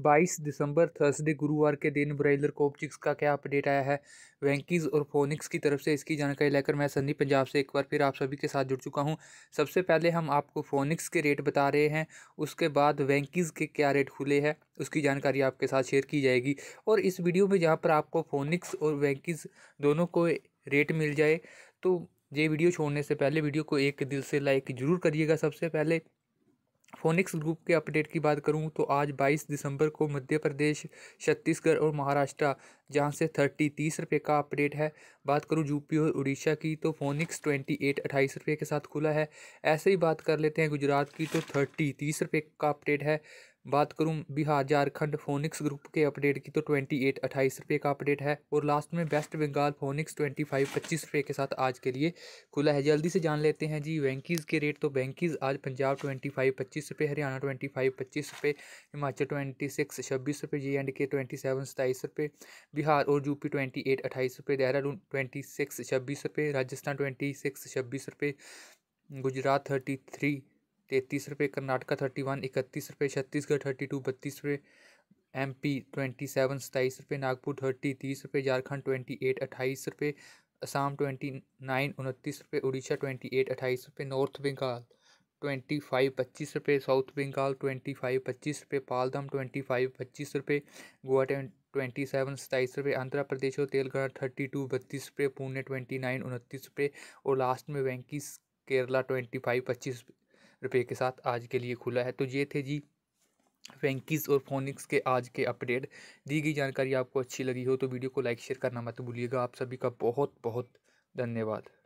22 दिसंबर Thursday गुरुवार के दिन ब्राइलर कोपचिक्स का क्या अपडेट आया है वैंकीज़ और फोनिक्स की तरफ से इसकी जानकारी लेकर मैं सन्नी पंजाब से एक बार फिर आप सभी के साथ जुड़ चुका हूं सबसे पहले हम आपको फोनिक्स के रेट बता रहे हैं उसके बाद वैंकीज़ के क्या रेट खुले हैं उसकी जानकारी आपके साथ शेयर की जाएगी और इस वीडियो में जहाँ पर आपको फोनिक्स और वैंकीज़ दोनों को रेट मिल जाए तो ये वीडियो छोड़ने से पहले वीडियो को एक दिल से लाइक ज़रूर करिएगा सबसे पहले फोनिक्स ग्रुप के अपडेट की बात करूं तो आज 22 दिसंबर को मध्य प्रदेश छत्तीसगढ़ और महाराष्ट्र जहां से 30 तीस रुपये का अपडेट है बात करूं यूपी और उड़ीसा की तो फोनिक्स 28 अट्ठाईस रुपये के साथ खुला है ऐसे ही बात कर लेते हैं गुजरात की तो 30 तीस रुपये का अपडेट है बात करूँ बिहार झारखंड फोनिक्स ग्रुप के अपडेट की तो ट्वेंटी एट अट्ठाईस रुपये का अपडेट है और लास्ट में West Bengal Phoenix twenty five पच्चीस रुपये के साथ आज के लिए खुला है जल्दी से जान लेते हैं जी बैंकीज़ के रेट तो बैंकीज़ आज पंजाब ट्वेंटी फाइव पच्चीस रुपये हरियाणा ट्वेंटी फाइव पच्चीस रुपये हिमाचल ट्वेंटी सिक्स छब्बीस रुपये J and K twenty seven सताईस रुपये बिहार और यूपी ट्वेंटी एट अट्ठाईस रुपये देहरादून ट्वेंटी सिक्स छब्बीस रुपये राजस्थान ट्वेंटी सिक्स छब्बीस रुपये गुजरात थर्टी थ्री तैंतीस रुपये कर्नाटका थर्टी वन इकतीस रुपये छत्तीसगढ़ थर्टी टू बत्तीस रुपये एम पी ट्वेंटी सेवन सताईस रुपये नागपुर थर्टी तीस रुपये झारखंड ट्वेंटी एट अट्ठाईस रुपये असम ट्वेंटी नाइन उनतीस रुपये उड़ीसा ट्वेंटी एट अट्ठाईस रुपये नॉर्थ बंगाल ट्वेंटी फाइव पच्चीस रुपये साउथ बंगाल ट्वेंटी फाइव पच्चीस रुपये पालदम ट्वेंटी फाइव पच्चीस रुपये गोवा ट्वेंटी सेवन सताईस रुपये आंध्र प्रदेश और तेलंगाना थर्टी टू बत्तीस रुपये पुणे ट्वेंटी नाइन उनतीस रुपये और लास्ट में वैंकीस केरला ट्वेंटी फाइव पच्चीस रुपये रुपये के साथ आज के लिए खुला है तो ये थे जी फैंकीज़ और फोनिक्स के आज के अपडेट दी गई जानकारी आपको अच्छी लगी हो तो वीडियो को लाइक शेयर करना मत भूलिएगा आप सभी का बहुत बहुत धन्यवाद